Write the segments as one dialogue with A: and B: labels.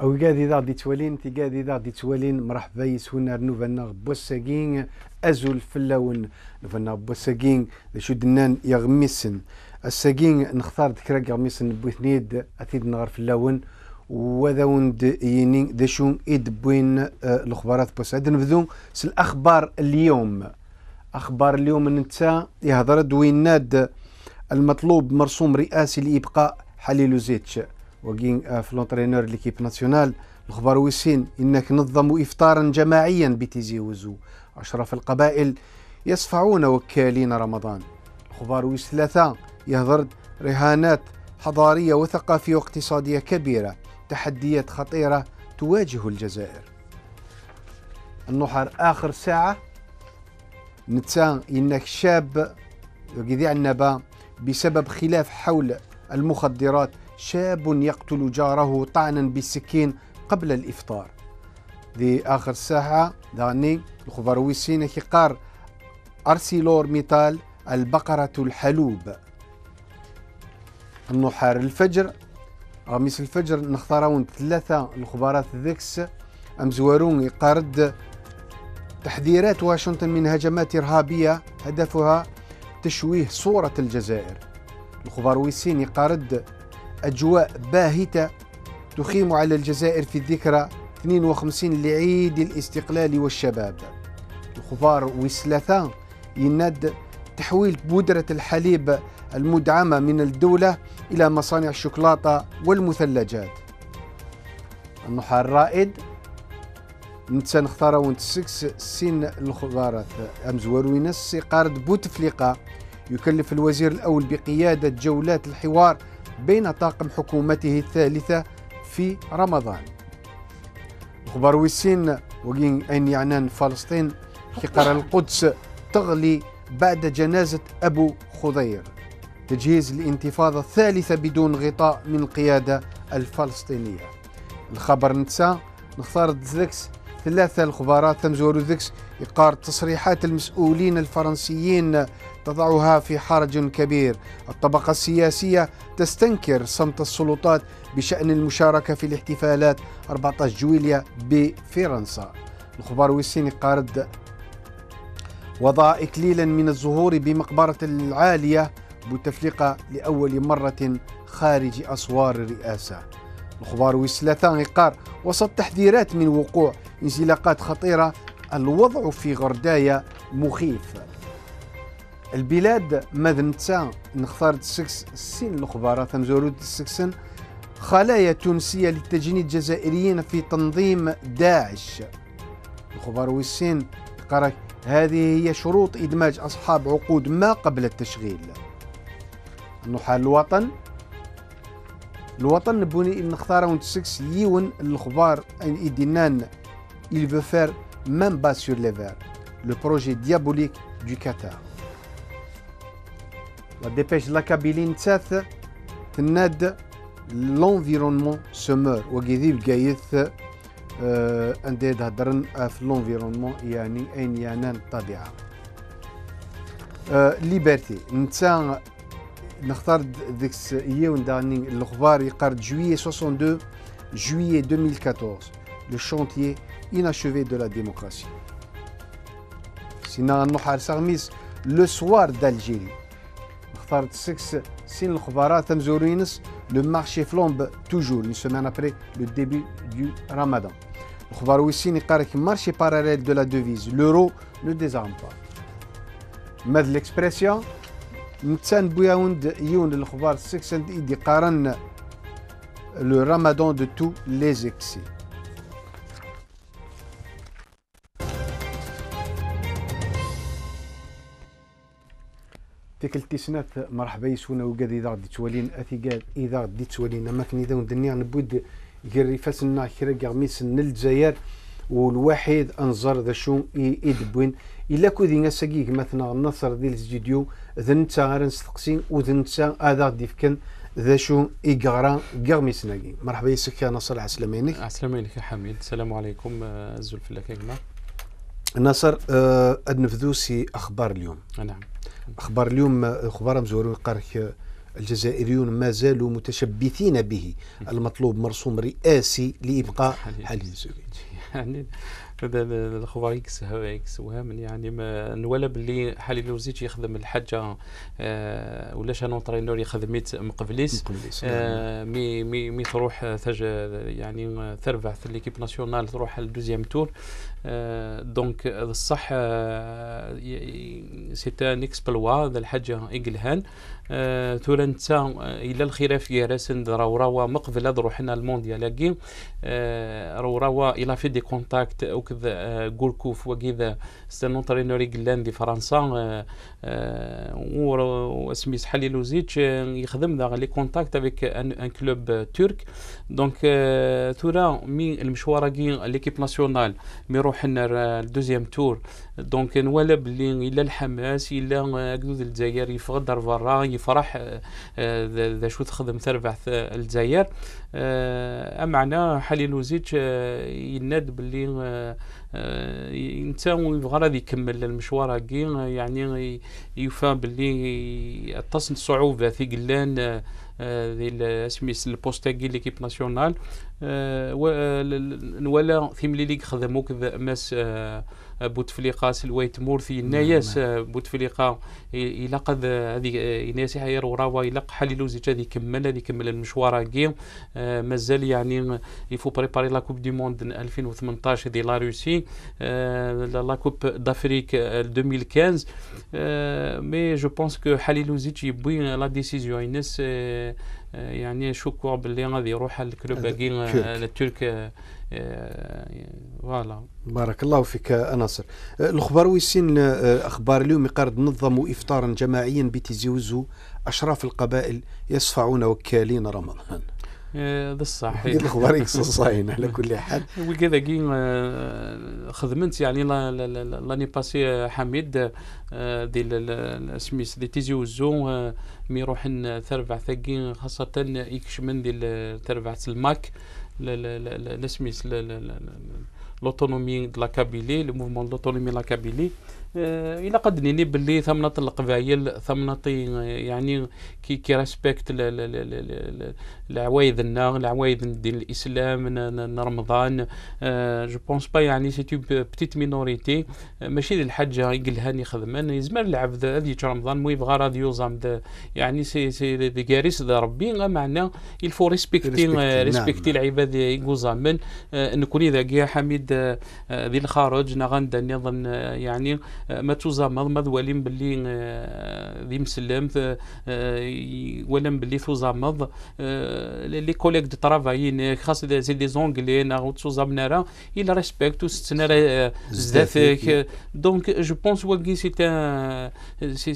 A: او قادي دار دي توالين تي قادي دار دي توالين مرحبا يسونا نوفانا بوساكين ازول فلاون نوفانا بوساكين شو دنان يغمسن الساكين نختار ذكرى يغمسن بوثنيد اتيد نغار فلاون وذا وند يني ذا شو ايد بوين آه، الاخبارات بوس هذا نبذو الاخبار اليوم اخبار اليوم انت يهضر دويناد المطلوب مرسوم رئاسي لابقاء زيتش وكين آه، في لونترينور ليكيب ناسيونال الخبر ويسين انك نظموا افطارا جماعيا بتيزي وزو اشرف القبائل يصفعون وكالين رمضان الخبر ويس ثلاثه يهضر رهانات حضاريه وثقافيه واقتصاديه كبيره تحديات خطيره تواجه الجزائر النحر اخر ساعه نتسا انك شاب وكذي النبا بسبب خلاف حول المخدرات شاب يقتل جاره طعنا بالسكين قبل الإفطار دي آخر ساعة داني ويسين قار أرسيلور ميتال البقرة الحلوب النحار الفجر غميس الفجر نختارون ثلاثة الخبارات ذكس أمزوارون يقارد تحذيرات واشنطن من هجمات إرهابية هدفها تشويه صورة الجزائر ويسين يقارد أجواء باهتة تخيم على الجزائر في الذكرى 52 لعيد الاستقلال والشباب الخفار وسلاثان يناد تحويل بودرة الحليب المدعمة من الدولة إلى مصانع الشوكولاتة والمثلجات النحار الرائد نتسان نختار ونتسكس سن الخضارة أمزور وينس قارد بوتفليقة يكلف الوزير الأول بقيادة جولات الحوار بين طاقم حكومته الثالثة في رمضان أخبار ويسين وين أن يعنان فلسطين في قرى القدس تغلي بعد جنازة أبو خضير تجهيز الانتفاضة الثالثة بدون غطاء من القيادة الفلسطينية الخبر نتسا نختار ذكس ثلاثة الخبارات تمزور ذكس إقار تصريحات المسؤولين الفرنسيين تضعها في حرج كبير الطبقة السياسية تستنكر صمت السلطات بشأن المشاركة في الاحتفالات 14 جويليا بفرنسا الخبر والسيني قارد وضع إكليلا من الزهور بمقبرة العالية بوتفليقة لأول مرة خارج أسوار الرئاسة الخبراوي والسلاثان قار وسط تحذيرات من وقوع انزلاقات خطيرة الوضع في غردايا مخيف البلاد ماذا نتا نختار السكس السين الخبارة تمزورو السكسن خلايا تونسية للتجنيد الجزائريين في تنظيم داعش الخبار والسين قرأ هذه هي شروط إدماج أصحاب عقود ما قبل التشغيل نحال الوطن الوطن بوني نختار ونتسكس يون الخبار أن إدنان il veut faire même bas sur les verts le projet diabolique du Qatar وديبيش لاكابيلين تاث تناد لونفيرونمون سمور وكذي بقايث اندي تهدرن في لونفيرونمون يعني اين يعنى الطبيعه ليبرتي نتا نختار ديك يون داني الاخبار يقار جويي 62 جويي 2014 لو شونتيي inachevé de la démocratie. Sinan Nohar Sarmis, le soir d'Algérie, Le marché flambe toujours, une semaine après le début du ramadan. Le marché parallèle de la devise, l'euro, ne désarme pas. l'expression, le ramadan de tous les excès. تيسنات مرحبا يسونا وقاد إذا غدي تولين أثيقال إذا غدي تولين أماكن إذا ندنيا نبود غير فاسنا كرا كغميس الجزائر والواحد انظر ذا شو يدبوين الا كودي نساقيك مثلا النصر ديال الاستديو ذا نتا غير نستقسي وذا نتا هذا غدي فكن ذا شو إيكارا كاع مرحبا يسك يا نصر على
B: عسلامينك يا حميد السلام عليكم آه، الزول فلاك يا
A: ناصر آه، نبذو اخبار اليوم نعم اخبار اليوم اخبار مزور قارك الجزائريون ما زالوا متشبثين به المطلوب مرسوم رئاسي لابقاء حالي
B: الزويج يعني هذا الخبر اكس اكس وهم يعني ما نولا باللي حالي لوزيتش يخدم الحاجه آه ولا شان اونترينور يخدميت مقبليس آه نعم. مي مي مي تروح يعني تربح في ليكيب ناسيونال تروح الدوزيام تور آه، دونك بصح آه، آه، ان اكسبلوا ذا الحاجه إقلهان تورا نتا الى الخلاف يارسن راهو راهو مقبل ذرو حنا المونديال اكي راو راهو الى في دي كونتاكت وكذا غوركوف وكذا ستا نونترينور يقلان دي فرنسا وسميس لوزيتش يخدم ذا لي كونتاكت افيك ان كلوب ترك دونك تورا مي المشوار كي ليكيب ناسيونال مي روح حنا الدوزيام تور دونك نوالا باللي الا الحماس الا قدود الجزائر يفغدر برا يفرح آه، ذا شو تخدم تربح الجزائر آه، امعنا حالي لوزيتش آه، يناد باللي انت يبغى غادي يكمل المشوار يعني يوفى باللي اتصل صعوبه في قلان ديال آه، سميت البوست تاعي ليكيب ناسيونال آه، آه، نوالا في ملي خدموا كذا ماس بوتفليقه سلويت مورثي ناياس نعم، نعم. آه، بوتفليقه الى قد آه، هذه آه، ناس حير وراوا الى حليلو زيت هذه كمل هذه كمل المشوار كي مازال يعني يفو بريباري لا كوب دي موند 2018 دي لا روسي لا كوب دافريك 2015 مي جو بونس كو حليلو زيت يبوي لا ديسيزيون الناس آه، يعني شكوا باللي غادي يروح الكلوب باقي آه، للترك آه، فوالا
A: بارك الله فيك ناصر الاخبار ويسين اخبار اليوم قرد نظموا افطارا جماعيا وزو اشراف القبائل يصفعون وكالين رمضان
B: بالصح الاخبار صاين على كل حال وكذا كي خدمت يعني لاني باسي حميد دي سميس دي تيزي وزو مي يروح تربع ثقين خاصة يكشمن دي تربع الماك لسميس لوتونومي لا كابيلي لو موفمون لوتونومي لا كابيلي الى قدني يعني نيني باللي ثمنة القبائل ثمنة يعني كي كي ريسبكت العوايد النار العوايد ديال الاسلام رمضان جو بونس با يعني سي تو بتيت مينوريتي ماشي الحاجه يقلهاني خدمان يزمر العبد هذه رمضان مو يبغى راه يوزام يعني سي سي دي كاريس ذا ربي آه، معناه الفو ريسبكتي ريسبكتي العباد يوزامن آه، نكون اذا حميد آه، ذي الخارج نغندا نظن يعني Les collègues de travail, les des anglais, ils respectent tous ces Donc, je pense que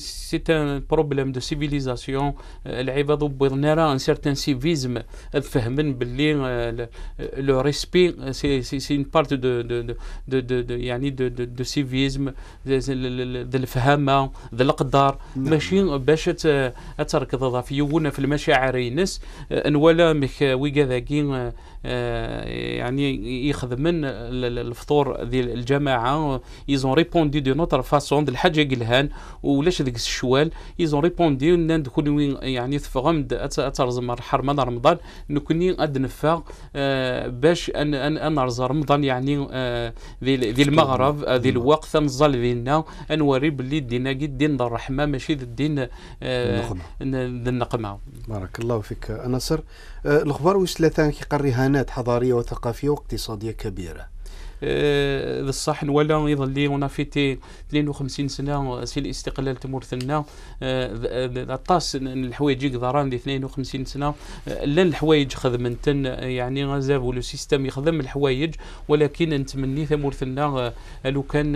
B: c'est un problème de civilisation. Il y a un certain civisme. Le respect, c'est une partie de civisme. ذا الفهامه ذا القدر نعم. ماشي باش تركض في يونا في المشاعر ينس نوالا مك ويكا ذاكين آه، يعني يخدم من الفطور ديال الجماعه ايزون ريبوندي دو نوتر فاسون ديال الحاجه قلهان ولاش ديك الشوال ايزون ريبوندي ندخل يعني تفغم ترزم حرمان رمضان نكوني قد نفاغ آه، باش ان ان ان رمضان يعني آه، ذي المغرب ذي نعم. الوقت نزال فينا نوري باللي دينا قد دين الرحمه ماشي الدين النقمه
A: بارك الله فيك انصر الاخبار واش ثلاثه كيقريها كيانات حضارية وثقافية واقتصادية كبيرة
B: بصح آه، الصح ولا يظل لي في فيتي 52 سنه سي الاستقلال تمورثنا آه، الطاس الحوايج يقدران دي 52 سنه آه، لا الحوايج خدمنتن يعني غزاف ولو سيستم يخدم الحوايج ولكن نتمني ثمورثنا لو كان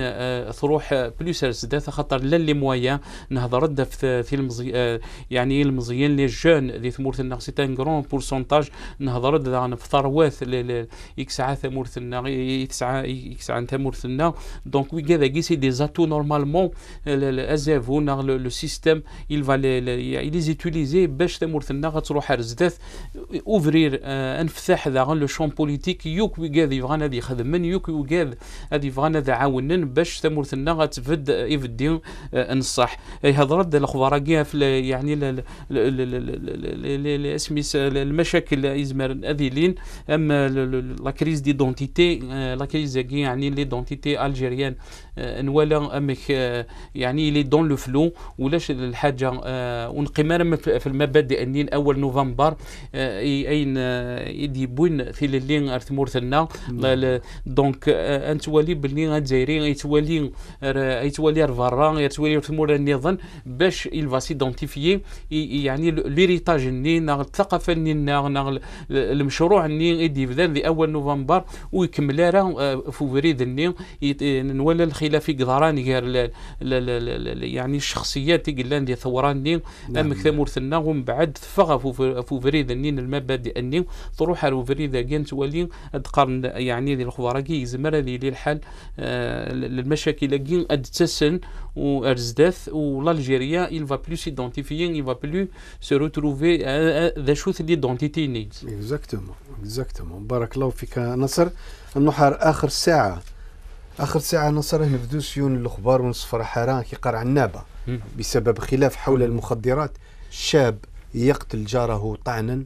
B: تروح بلوس ذات خاطر لا لي موايان نهضر في المزي يعني المزيان لي جون اللي ثمورثنا سي ان كرون بورسونتاج نهضر في ثروات اكسعه ثمورثنا يتسعى عن ثنا دونك donc oui c'est des atouts normalement le, le système il va les, les utiliser باش ثنا غتروح للزداث اوفرير انفتاح ذا لو شون بوليتيك يوك يفغانا دي خدم من يوك وي ويكاد هادي فغانا ذا عاونن باش تمرثنا غتفد يفدي هضرات هضرت الاخبار كيها في يعني سميس المشاكل ازمر اذيلين اما لا كريز ديدونتيتي لا كريز زاكي euh, euh, euh, يعني ليدونتيتي الجيريان نوالا امك يعني لي دون لو فلو ولاش الحاجه ونقمار في المبادئ النين اول نوفمبر اين يدي بوين في اللين ارثمورثنا دونك انتوالي باللي الجزائري يتولي يتولي رفرا يتولي ثمور النظام باش يلفا سيدونتيفيي يعني ليريتاج النين الثقافه النين المشروع النين يدي بدا لاول نوفمبر ويكمل راه فوفريد نولى الخلاف قدران غير يعني الشخصيات قلان دي ثوران ني نعم. امك ثمورثنا ومن بعد فغ فوفريد النيل المبادئ ني تروح فوفريد كان تولي تقارن يعني ذي الخبراكي يزمر ذي الحال المشاكل آه، كي اد تسن ou Erzdeth ou l'Algérie, il va plus s'identifier, il va plus se retrouver ذا شو l'identité نيدز.
A: Exactement, exactement. بارك الله فيك نصر. النحر آخر ساعة آخر ساعة نصر
B: نبدو سيون الأخبار
A: من صفر حران كي قرع النابة بسبب خلاف حول المخدرات شاب يقتل جاره
B: طعنا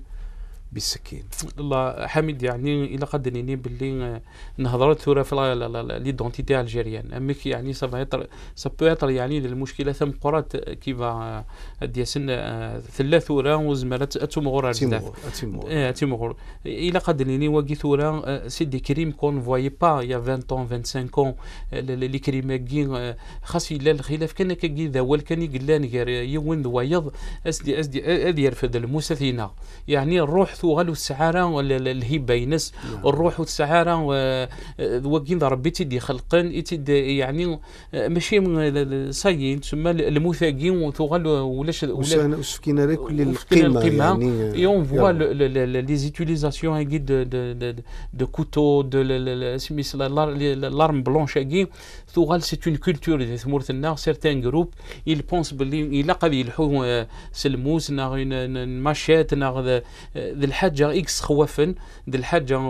B: بالسكين الله حميد يعني قد قدرني يعني باللي نهضروا ثوره في ليدونتيتي الجيريان امك يعني سا سا بو يعني المشكله ثم قرات كيفا سن آه، ثلاث ثوره وزمرت تيمغور تيمغور إيه، الى قد قدرني يعني واقي ثوره آه، سي دي كريم كون فواي با يا 20 اون 25 كون لي كريم كي آه، خاص الا الخلاف كان كي هو كان يقلان غير يون ذوايض اسدي اسدي ادير في المسثينه يعني الروح البحث غلو السعاره الهبه ينس نعم. الروح والسعاره وكين آه، ربي تيدي خلقان تيدي يعني آه، ماشي صاي تسمى المثاقين وتغلو ولاش ولاش
A: فكينا لك القيمه يعني يون فوا
B: لي زيتيليزاسيون هاكي دو كوتو دو سميس لارم بلونش هاكي ثغال سيت اون كولتور دي ثمورتنا سيرتان جروب يل بونس باللي الا قد يلحو سلموس نا ماشيت ناغ الحاجه اكس خوافن ديال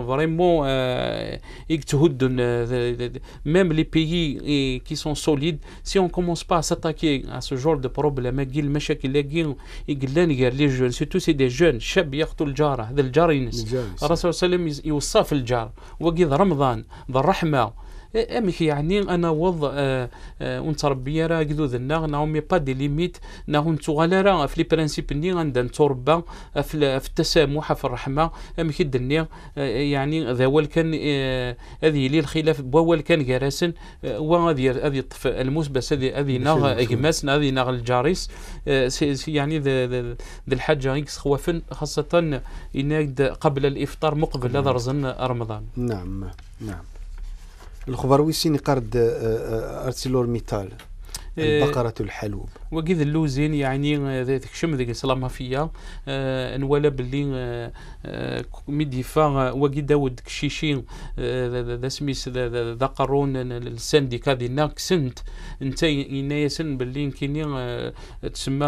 B: فريمون آه، اك تهدن آه، ميم لي بيي كي سون سوليد سي اون كومونس با ساتاكي ا سو جور دو بروبليم كي المشاكل اللي قلان كاع لي جون سيتو سي دي جون شاب يقتل الجار هذا الجار ينس الرسول صلى الله عليه وسلم يوصف الجار وكي رمضان ذا الرحمه إيه، امك يعني انا وض ونتربي آه، آه، راه جذودنا ناهم مي با دي ليميت ناهم نتوغالا راه في لي برانسيب ني غندا نتربى آه، في التسامح في الرحمه امي كي دني يعني ذا هو كان هذه لي الخلاف بوال كان جراسن وغادي هذه يطف الموس بس هذه ناغ جماسنا هذه ناغ الجاريس يعني ذا الحاجه غيكس خوافن خاصه يناد قبل الافطار مقبل هذا نعم. رمضان
A: نعم نعم الخبر ويسين قرد آه، آه، آه، ارسلور ميتال آه، البقرة الحلوب
B: وكذا اللوزين يعني آه، شم ذيك السلامة فيا آه، نوالا باللي ميدي فا وكيدا كشيشين ذا سميس ذا قرون السنديكا ناك سنت انت سن باللي كيني تسمى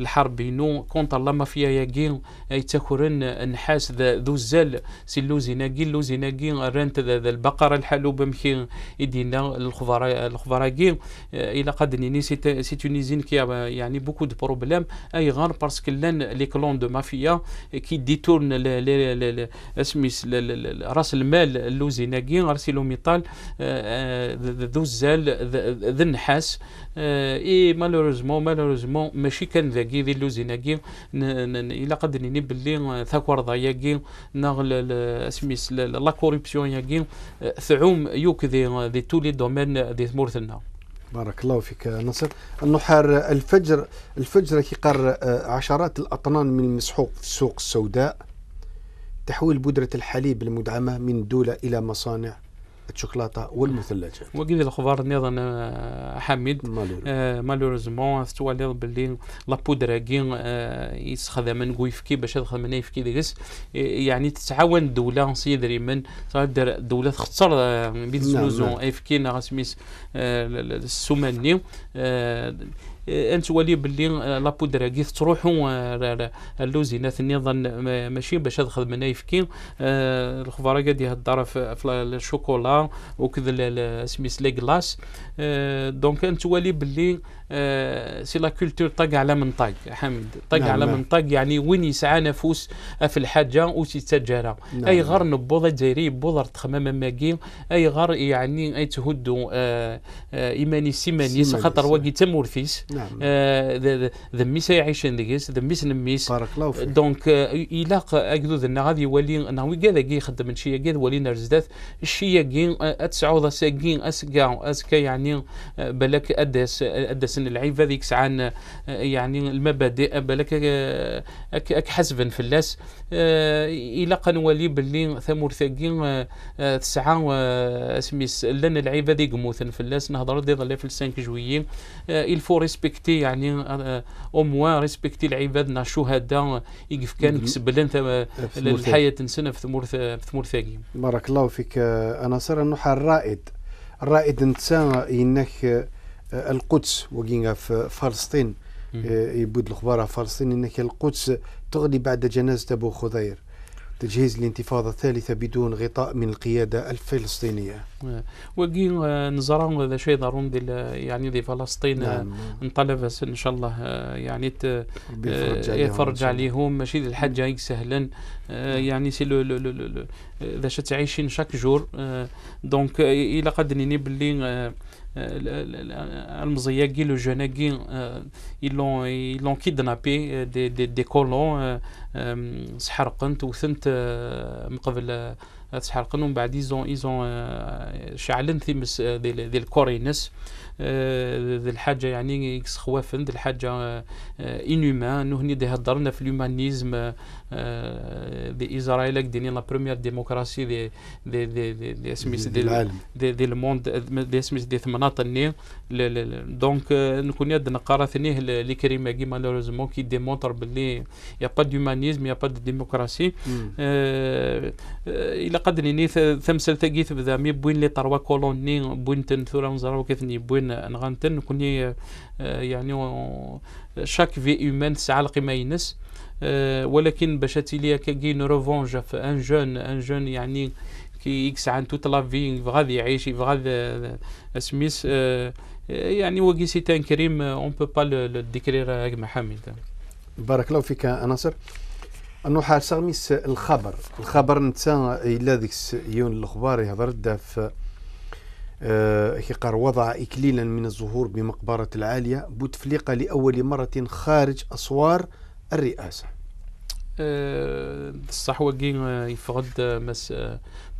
B: الحرب بينو كونتر لاما فيا اي تاكورن نحاس ذو الزل سي اللوزين اللوزيناكي رانت البقرة الحلوب مكي يدينا الخضراكي Euh, الى قد نيني سي تونيزين كي يعني بوكو دو بروبليم اي غار باسكو لان لي كلون دو مافيا كي ديتورن اسميس راس المال لو ميطال آه، آه، ذو الزال ذو النحاس آه، اي مالوريزمون مالوريزمون ماشي كان ذاكي ذي لوزيناكي الى قد نيني باللي ثاكور ياكي ناغ اسميس لا كوربسيون ياكي ثعوم يوك ذي ذي تولي دومين ذي ثمورثنا
A: بارك الله فيك نصر النحار الفجر الفجر كيقر آه، عشرات الأطنان من المسحوق في السوق السوداء تحويل بودرة الحليب المدعمة من دولة إلى مصانع الشوكولاته والمثلجات
B: وقيل الخضار نظن آه، حميد مالوريزمون آه، تواليض باللي لابودرا كي آه، يستخدم كويفكي باش من نايفكي ديكس يعني تتعاون الدوله سيدري من الدوله تختصر بين نعم، سلوزون ايفكي نعم. ناغ سميس السوماني آه، ولي باللي آه، لابود كي تروحوا آه، اللوزينات النظام ماشي باش تاخذ اي فكين الخضره قد يهضر في الشوكولا وكذا سميس لي كلاص دونك ولي باللي آه، سي لا كولتور طق على منطق حمد طق نعم، على على نعم. منطق يعني وين يسعى نفوس آه، في الحاجه وش يتجرى نعم، اي غر نبوضه جيري بوضر تخمام ماكي اي غر يعني اي تهدو آه، ايماني سيماني خاطر واقي تمور فيس نعم آه يعيش يعيشن ديس نميس بارك الله فيك دونك الاق اكدود انه غادي يولي انه وي كذا كي يخدم شي كي ولينا رزدات الشيا كي تسعود ساكين اسكا اسكا يعني بالك ادس ادس مثلا العيب ذيك ساعه آه، يعني المبادئ بالك آه، اك حسبا في الناس آه، الى قنولي باللي ثمور ثاقي تسعه سميس لان اللعيبه ذيك موثن الناس نهضر دي ظل في 5 جويي الفو ريسبكتي يعني او موا ريسبكتي العبادنا شهداء يقف كان كسب لنا الحياه نسنا في ثمور في ثمور ثاقي
A: بارك الله فيك اناصر انه الرائد الرائد انت انك آه، القدس وكينغا في فلسطين آه، يبود الخبارة فلسطين انك القدس تغلي بعد جنازة ابو خضير تجهيز الانتفاضة الثالثة بدون غطاء من القيادة الفلسطينية
B: آه، وكين نظرا هذا شيء ضروري ديال يعني دي فلسطين نعم. نطلب ان شاء الله يعني يفرج عليهم ماشي الحج هيك نعم. سهلا نعم. يعني سي لو لو ذا تعيشين شاك جور دونك الى قد نيني باللي المزيقين الجنقين يلون يلون كيدنابي دي دي دي كولون سحرقنت وثنت من قبل سحرقن ومن بعد ايزون ايزون شعلن ديال الكورينس آه، ذي الحاجه يعني اكس خوافن ذي الحاجه انومان آه، نهني دي هضرنا في الهومانيزم دي آه، اسرائيل ديني لا بروميير ديموكراسي دي دي دي دي اسميس دي دي دي الموند دي اسميس دي ثمناطني دونك نكون يد نقرا ثنيه لي كريم كي مالوريزمون كي ديمونتر باللي يا با ديومانيزم يا با ديموكراسي الى قد ني ثمسل ثقيث بذا مي بوين لي تروا كولوني بوين تنثورا نزراو كيثني بوين نغنتن كوني آه، يعني شاك في هيومان تسعى القيمه ينس آه، ولكن باش ليا كاين روفونج في ان جون ان جون يعني كي يكس عن توت في يبغى يعيش يبغى آه، سميس يعني وكي سي تان كريم اون بو با ديكرير مع محمد
A: بارك الله فيك ناصر انه حاسميس الخبر الخبر نتا الا ديك يون الاخبار يهضر في كيقار آه، وضع إكليلا من الزهور بمقبرة العالية بوتفليقة لأول مرة خارج أسوار الرئاسة
B: الصح آه، كي يفقد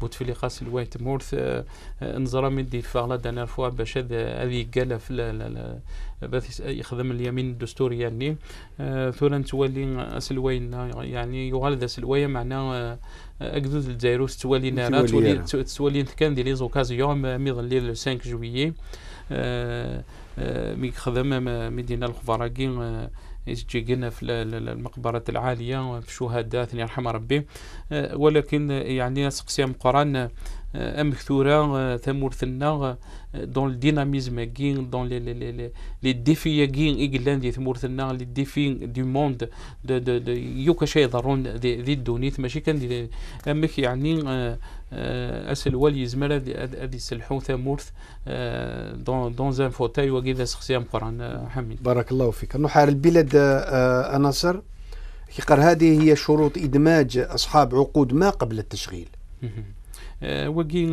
B: بوتفليقه الوايت مورث آه، آه، نزرا من دي لا دانيير فوا باش هذه قالها في باش يخدم اليمين الدستوري يعني آه، ثورا تولي سلوينا يعني يغال ذا سلويه معناه اكدوز الجزائر تولي نارا تولي تولي كان دي لي زوكازيون مي ظلي 5 جويي مي خدم مدينه الخفراكي يجي قلنا في المقبرة العالية وفي الشهداء ثاني يرحم ربي أه، ولكن يعني نسقسي مقارنة أه، امكثورا أه، ثنا دون الديناميزم كين دون لي ديفي كين ايكلان دي ثمورثنا لي ديفي دي موند يوكا شي يضرون ذي الدونيت ماشي كان امك يعني آه، اسل ولي زمر هذه سلحو ثمورث دون دون زان فوتاي وكيدا سخسي قران آه،
A: حميد بارك الله فيك نحار البلاد آه، اناصر كي قال هذه هي شروط ادماج اصحاب عقود ما قبل التشغيل
B: وكي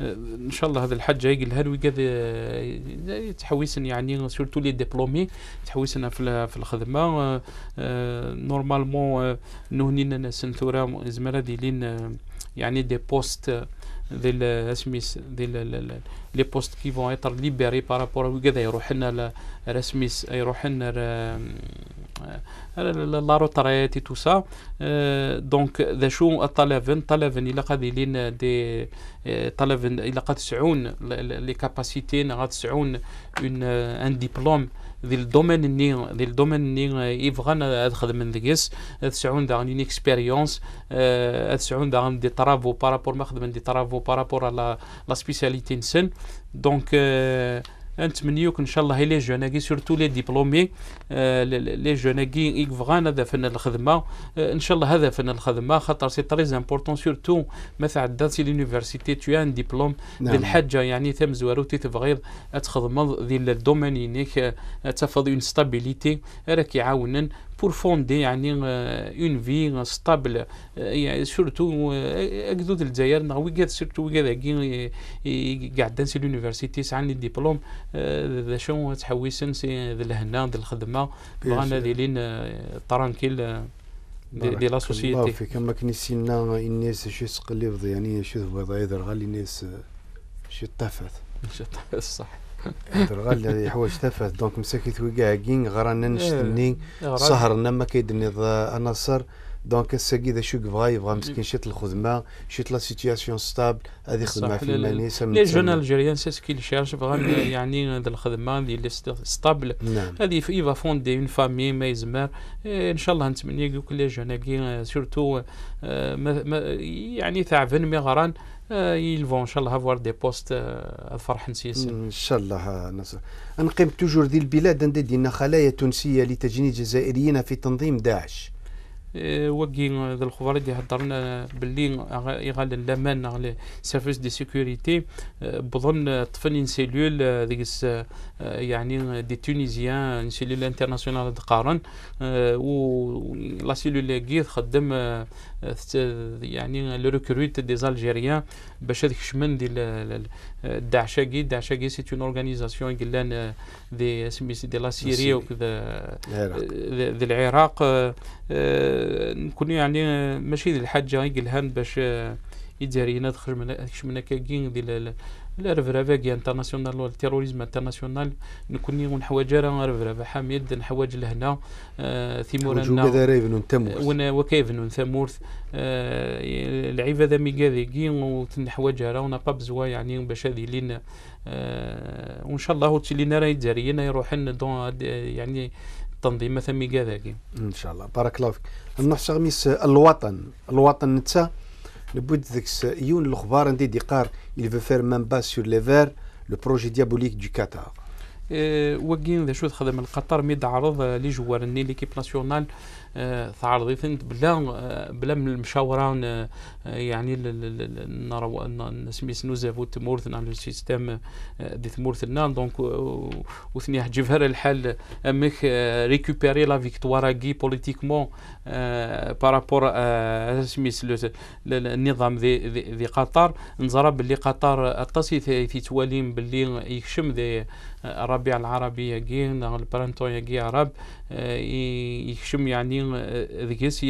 B: ان شاء الله هذا الحج هيك الهروي كذا تحويسن يعني سورتو لي ديبلومي تحويسنا في في الخدمه نورمالمون نهنينا ناس سنثورا زمرا دي لين يعني دي بوست آه، ديال آه، اسميس ديال آه، لي بوست كي فون ايتر ليبيري بارابور كذا يروح لنا رسميس يروح لنا لا روتريت تو سا دونك ذا شو طالفن طالفن الى قادي لين دي طالفن الى قاد تسعون لي كاباسيتي تسعون اون ان ديبلوم ذي الدومين ني ذي الدومين ني يبغان ادخل من ذيس تسعون دا اون اكسبيريونس تسعون دا دي ترافو بارابور ما خدم دي ترافو بارابور على لا سبيسياليتي نسن دونك euh, نتمنيوك ان شاء الله لي جوناكي سورتو لي ديبلومي آه، لي لي جوناكي يبغان هذا فن الخدمه آه، ان شاء الله هذا فن الخدمه خاطر سي تريز امبورتون سورتو ما تعدات سي لونيفرسيتي تو ان ديبلوم نعم. يعني ثم زوارو تي تبغيض تخدم ذي الدومين ينيك تفضي اون ستابيليتي راك يعاونن بور فوندي يعني اون في ستابل يعني سورتو اكدود الجزائر نغ وي سورتو وي كي قاعدين سي لونيفرسيتي سعان لي ديبلوم ذا شون تحويسن سي ذا الهنا ذا الخدمه بغانا ديلين ترانكيل دي لا سوسيتي الله
A: فيك اما كنسينا الناس شي سقليفض يعني شي هو غالي الناس شي طفات شي طافت صح درغا اللي حوايج تافه دونك مساكيت ويكا هاكين غرانا نشتني إيه. سهرنا ما كيدني النصر دونك الساكي ذا شو بغا يبغى مسكين شيت الخدمه شيت لا سيتياسيون ستابل هذه خدمه في المانيسا لي جون
B: الجيريان سي سكيل شيرش بغا إيه. يعني هذا الخدمه ديال ستابل هذه في ايفا فوندي اون فامي ما يزمر ان شاء الله نتمنى دوك لي جون سورتو آه، يعني ثعبن مي غران آه، ils vont inchallah avoir des postes فرح euh, Farah ان شاء الله نصر
A: قيم توجور ديال البلاد ندي دينا خلايا تونسيه لتجنيد جزائريين في تنظيم داعش
B: وكي ذا الخبر اللي هضرنا باللي غال الامان على سيرفيس دي سيكوريتي بظن طفل سيلول آه، آه، يعني دي تونيزيان ان سيلول انترناسيونال تقارن و لا سيلول كي تخدم يعني لو دي زالجيريان باش هذاك شمن ديال الدعشاقي الدعشاقي سي اون اورغانيزاسيون قلان دي سي دي لا سيري وكذا ذي العراق آه، آه، نكون يعني ماشي الحاجه يقلهان باش آه، يدير هنا تخرج من شمن كاكين ديال رفرافا كي انترناسيونال التيروريزم انترناسيونال نكوني ونحوايج راه رفرافا حميد نحوايج لهنا آه، ثيمورانا آه، وكيف ثمورث العيب آه، هذا كاذي كي وتنحوايج راه ونا با بزوا يعني باش هذه لين وان شاء الله تلينا راه يتزاريين يروحن دون يعني تنظيم مثلا ميكاذاكي ان شاء الله
A: بارك الله فيك النحس الوطن الوطن نتا il veut faire même bas sur les verts le projet diabolique du Qatar
B: وكين ذا شو خدم القطر ميد عرض لي جوار ني ليكيب ناسيونال تعرض بلا بلا المشاوره يعني naraw nasmi-s nous avons tmurt dans دي تمورتنا دونك وثني حجبها الحال امك ريكوبيري لا فيكتوار اكي بوليتيكمون بارابور سميس النظام ذي ذي قطر نزرى باللي قطر في تواليم باللي يكشم ذي الربيع آه، العربي يجي البرانتو يجي عرب آه، يكشم يعني آه، ذكيس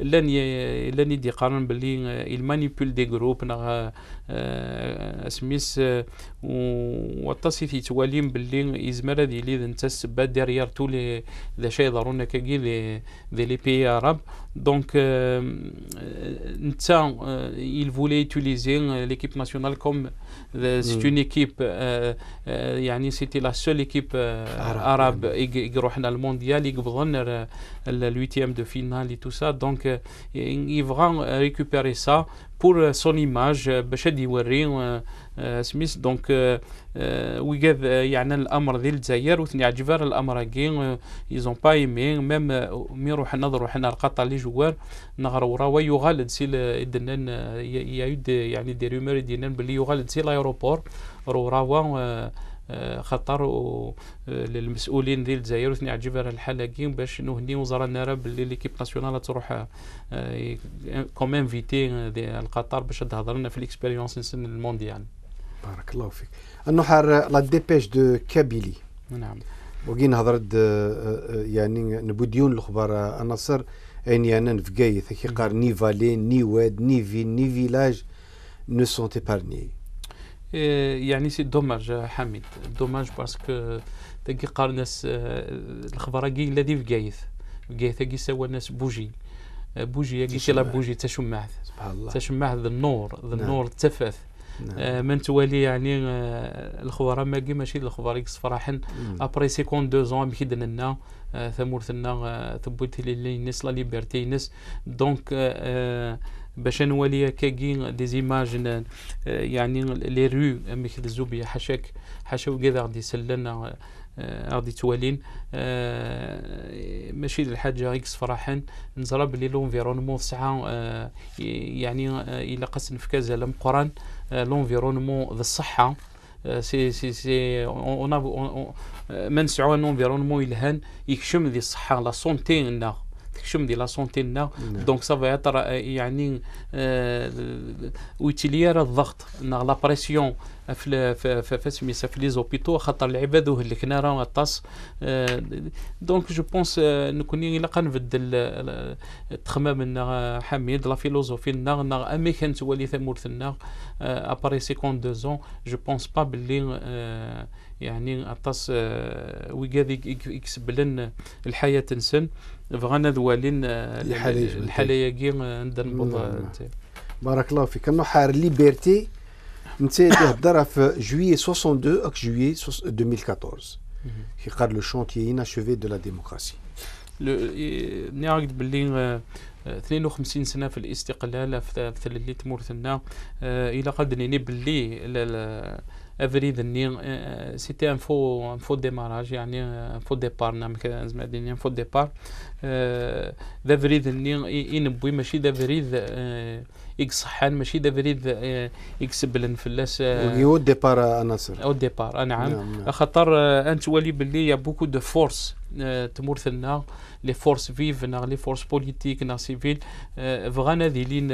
B: لن لن يدي قارن باللي Euh, il manipule des groupes نغ آه، آه، سميس آه، والتصف تواليم باللي يزمر هذه اللي انت السبات ديريير تو لي ذا شي يضرونك كي لي لي بي عرب Donc, euh, euh, euh, il voulait utiliser l'équipe nationale comme hmm. c'est une équipe, c'était la seule équipe arabe qui dans le mondial, qui a le huitième de finale et tout ça. Donc, il va récupérer ça pour son image, سميث دونك ويقاد يعني الامر ذي الجزائر وثني عجبار الامر كي ايزون با ايمي ميم مي روح نضر حنا القطا اللي جوار نغر ورا ويغالد سي آه، يا يد يعني دي رومور دينان بلي يغالد سي لايروبور راوا آه، آه، خطر للمسؤولين ديال الجزائر وثني عجبار الحاله كي باش نهني وزاره راه بلي ليكيب ناسيونال تروح كوم انفيتي القطار باش تهضر لنا في الاكسبيريونس المونديال بارك الله فيك
A: النحر لا ديبيش دو كابيلي نعم وكي هضرت يعني نبوديون الاخبار النصر يعني انا نفقاي ثكي قار ني فالي ني واد ني فيل ني فيلاج نو سونت ابارني
B: إيه، يعني سي دوماج حميد دوماج باسكو تلقي قار ناس آه، الخبر كي الذي فقايث كايث كي سوا ناس بوجي بوجي كي لا بوجي تشمعث سبحان الله تشمعث النور نعم. النور التفاث نعم. آه، من توالي يعني آه الخبراء ماكي ماشي الخبراء يكس فرحن ابري سيكون دو زون كي درنا ثمورتنا ثبوت لي نس لا ليبرتي نس دونك باش نولي كاكي دي زيماج يعني لي رو مثل بيا حشاك حاشا وكذا غادي يسلنا آه، آه، غادي توالين آه، ماشي الحاجه غيكس فرحا نزرى بلي لونفيرونمون في ساعه يعني الا قسن في كازا المقران لونفيرونمون ذا الصحه سي سي سي اون ما نسعوا ان انفيرونمون يلهان يكشم ذي الصحه لا سونتي ناغ تكشم دي لا سونتي لنا نعم. دونك سافا يطر آه، يعني آه، ويتيلير الضغط لا بريسيون في في سميتها في لي زوبيتو خاطر العباد وهلكنا راه طاس آه، دونك جو بونس نكوني الا كنبدل التخمام نا حميد لا فيلوزوفي نا نا امي كانت تولي ثمورتنا ابري سيكون دو زون جو بونس با بلي يعني عطاس آه، يكسب لنا الحياة تنسن فغانا ذوالين آه، الحالية كي آه، عندنا نعم.
A: بارك الله فيك نحار ليبرتي انت تهضر في جويي 62 اك جويي 2014 كي قال لو ان اشيفي دو لا ديموكراسي
B: نعرف باللي 52 سنه في الاستقلال في اللي تمورثنا الى قد نيني باللي افريد ني سيتي ان فو ان فو ديماراج يعني ان فو ديبار نعم كذا زعما ديني ان فو ديبار ذا فريد ني بوي ماشي ذا آه، فريد اكس حان ماشي ذا آه، فريد اكس بلن فلاس او آه، ديبار ناصر او ديبار نعم, نعم،, نعم. خاطر انت تولي باللي يا بوكو دو فورس تمورث لي فورس فيف لي فورس بوليتيك نا سيفيل فغانا ذي لين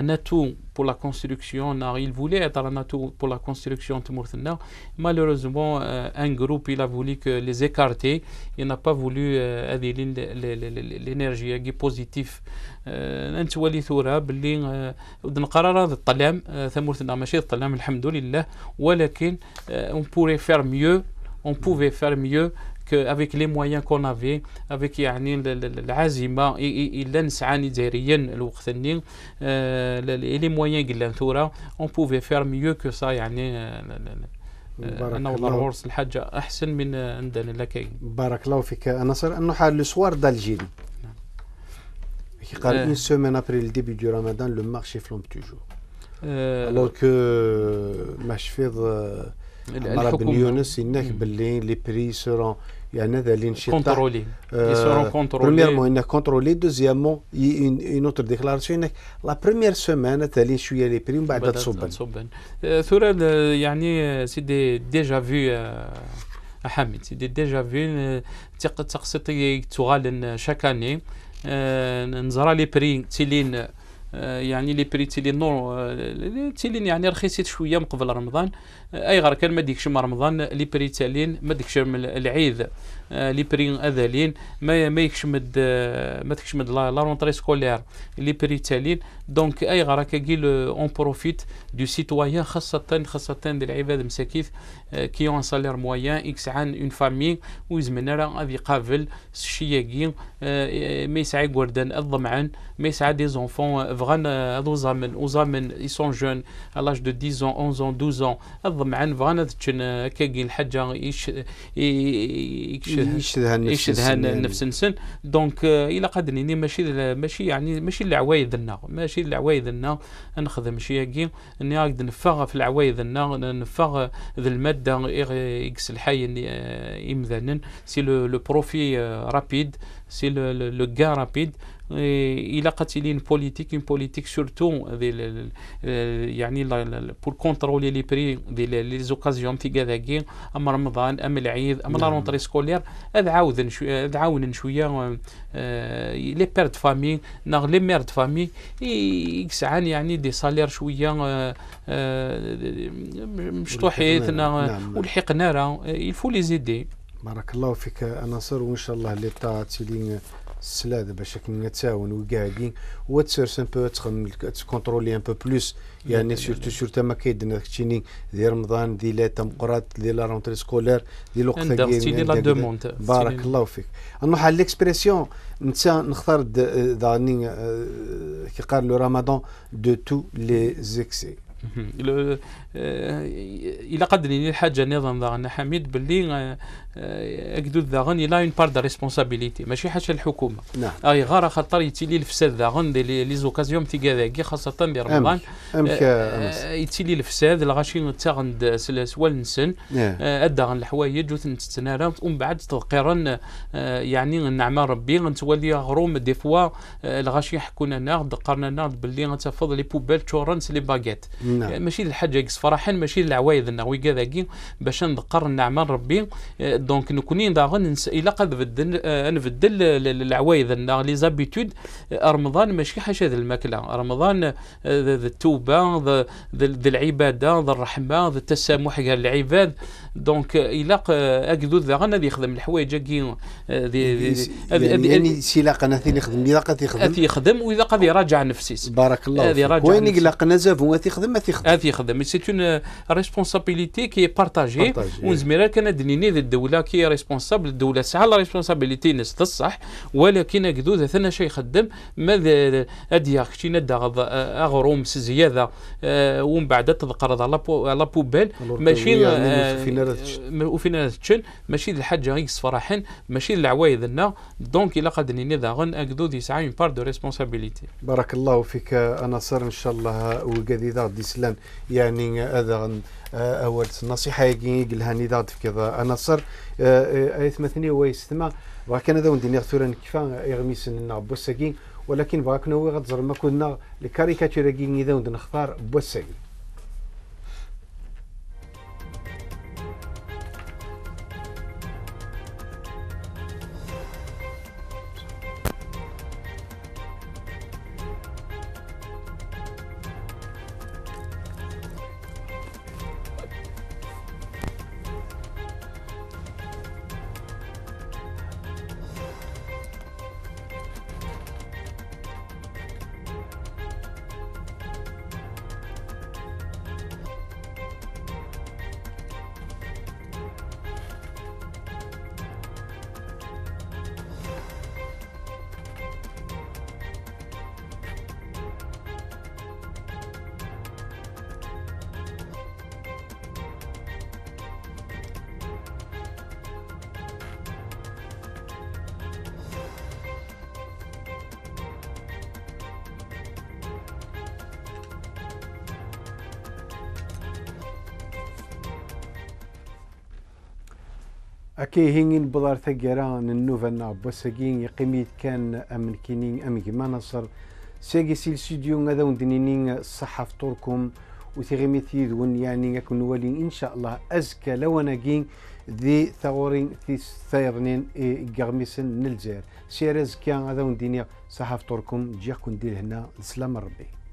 B: un atout pour la construction, il voulait être un atout pour la construction de Malheureusement, euh, un groupe, il a voulu que les écarter. Il n'a pas voulu euh, l'énergie positive. نتوى اللي ثورة باللي نقرر هذا الطلام ثمورتنا ماشي الطلام الحمد لله ولكن on pourrait faire mieux on pouvait faire mieux avec les moyens qu'on avait avec يعني العزيمه الا نسعى نيجيريا الوقت ني آه، لي موان قلنا ثورا اون بوفي فير ميو كو سا يعني انا آه، آه، والله ورس الحاجه احسن من عندنا لا كاين
A: بارك الله فيك نصر نروح لو سوار دالجيري قال une semaine après le début du ramadan le marché flambe toujours alors que ما شفيض عمر بن يونس هناك باللي لي بري سيرون يعني هذا اللي نشيط كونترولي يسيرون كونترولي بريميرمون انك كونترولي دوزيامون اون اوتر ديكلاراسيون انك لا بريمير سومان تالي شويه لي بري ومن بعد تصبن تصبن
B: ثورا يعني سي دي ديجا فيو حميد سي دي ديجا فيو تقسيطي تغالن شاك اني نزرى لي بري تيلين يعني لي بري تيلين نور تيلين يعني رخيصيت شويه من قبل رمضان غير كان ما ديكش رمضان لي بري تالين ما ديكش العيد آه، لي بري اذالين ما ما مد آه، ما مد لا رونطري سكولير لي بري تالين دونك اي ايغر كاكي اون بروفيت دو سيتويان خاصه خاصه ديال العباد مساكيف كي اون سالير مويان اكس عن اون فامي ويزمن راه غادي قافل الشياكي آه، ما يسعى كوردان الظمعان ما يسعى دي زونفون فغان هادو زامن وزامن اي سون جون الاج دو 10 ans 11 12 كي الحجه يش يش يشدها يشدها نفس السن دونك الى قدني ماشي ماشي يعني ماشي العوايد لنا ماشي العوايد لنا نخدم شي كي اني راك نفاغ في العوايد لنا نفاغ ذا الماده اكس الحي آه، يمذنن سي لو بروفي آه، رابيد سي لو كا رابيد إيه، الى قاتلين بوليتيك اون بوليتيك سورتو يعني بور كونترولي لي بري ديال لي زوكازيون في كذاكي اما رمضان اما العيد اما نعم. لا رونطري سكولير هذا عاودن شويه هذا عاونن شويه لي بير دو فامي ناغ لي مير دو فامي يكسعان يعني دي سالير شويه آه، آه، مشطوحيتنا نعم، نعم. والحقنا راه الفو لي زيدي
A: بارك الله فيك ناصر وان شاء الله اللي تعطيلين السلاده باش نتعاون وقاعدين وتصير سان بو تكونترولي ان بو بلوس يعني سورتو سورتو ما كيدنا داك الشيء ديال رمضان ديال لا تمقرات ديال لا رونتري سكولير ديال الوقت ديال بارك الله فيك نروح على ليكسبرسيون نتا نختار داني آه، كي قال لو رمضان دو تو لي زيكسي
B: الى قدني يعني الحاجه نظام ضغنا حميد باللي آه، اكدو غن الى اون بار دو ريسبونسابيليتي ماشي حاجه الحكومه نعم اي غار خاطر يتيلي الفساد ذا غن لي زوكازيون تي كذاكي خاصه آه، آه، لي رمضان امك يتيلي الفساد الغاشي سوال سوا النسن غن الحوايج وتنتنارا ومن بعد تذكيرا آه، يعني نعم ربي غنتولي غروم دي فوا الغاشي حكونا انا دقرنا انا باللي غنتفض لي بوبال تشورنس لي باغيت نعم. ماشي الحاجه فرحان ماشي العوايد النوي كذا باش ندقر النعمه ربي دونك نكوني داغن الا قد بدل نبدل العوايد لي زابيتود رمضان ماشي حاجه ذا الماكله رمضان ذا التوبه ذا العباده ذا الرحمه ذا التسامح قال العباد دونك آه، الا آه، اكدو ذا اللي يخدم الحوايج آه، كي يعني
A: سي لاقنا اللي يخدم اذا قد يخدم
B: اثي يخدم واذا قد يراجع نفسيس بارك الله فيك وين زاف زافو اللي يخدم ما يخدم اثي يخدم سي اون ريسبونسابيليتي كي بارتاجي ونزمير كان دنيني ذا الدوله كي ريسبونسابل الدوله سعى لا ريسبونسابيليتي نس تصح ولكن اكدو ذا ثنا شي يخدم ماذا اديا خشينا داغض اغروم زياده ومن بعد تذكر لا بوبيل ماشي وفي ناس تشن ماشي الحاجه غير فرحن ماشي العوايد لنا دونك الا قد ني داغن اكدو يسعى اون بار دو ريسبونسابيلتي
A: بارك الله فيك انا صار ان شاء الله وكادي ذا ديسلان يعني هذا آه، اول النصيحه يجي قالها ذا كذا انا صار ايث آه، آه، آية مثني ويستما يستمع وكان هذا ونديني ثورا كيفا يغميس لنا بوسكين ولكن بغاك غتزر ما كنا الكاريكاتير كي اذا نختار بوسكين اكي هينين بضار ثقيرا النوفا ناب ساقين يقيميت كان امن كينين أم امجما نصر ساقي سيل سيديو غدا وندنينين الصحة في تركم وثيغيميت يدون يعني يكون نولي ان شاء الله ازكى لو ناقين ذي ثورين ذي ثيرنين قغميسن نلزير سير ازكى هذا ونديني صحة في تركم دير هنا السلام ربي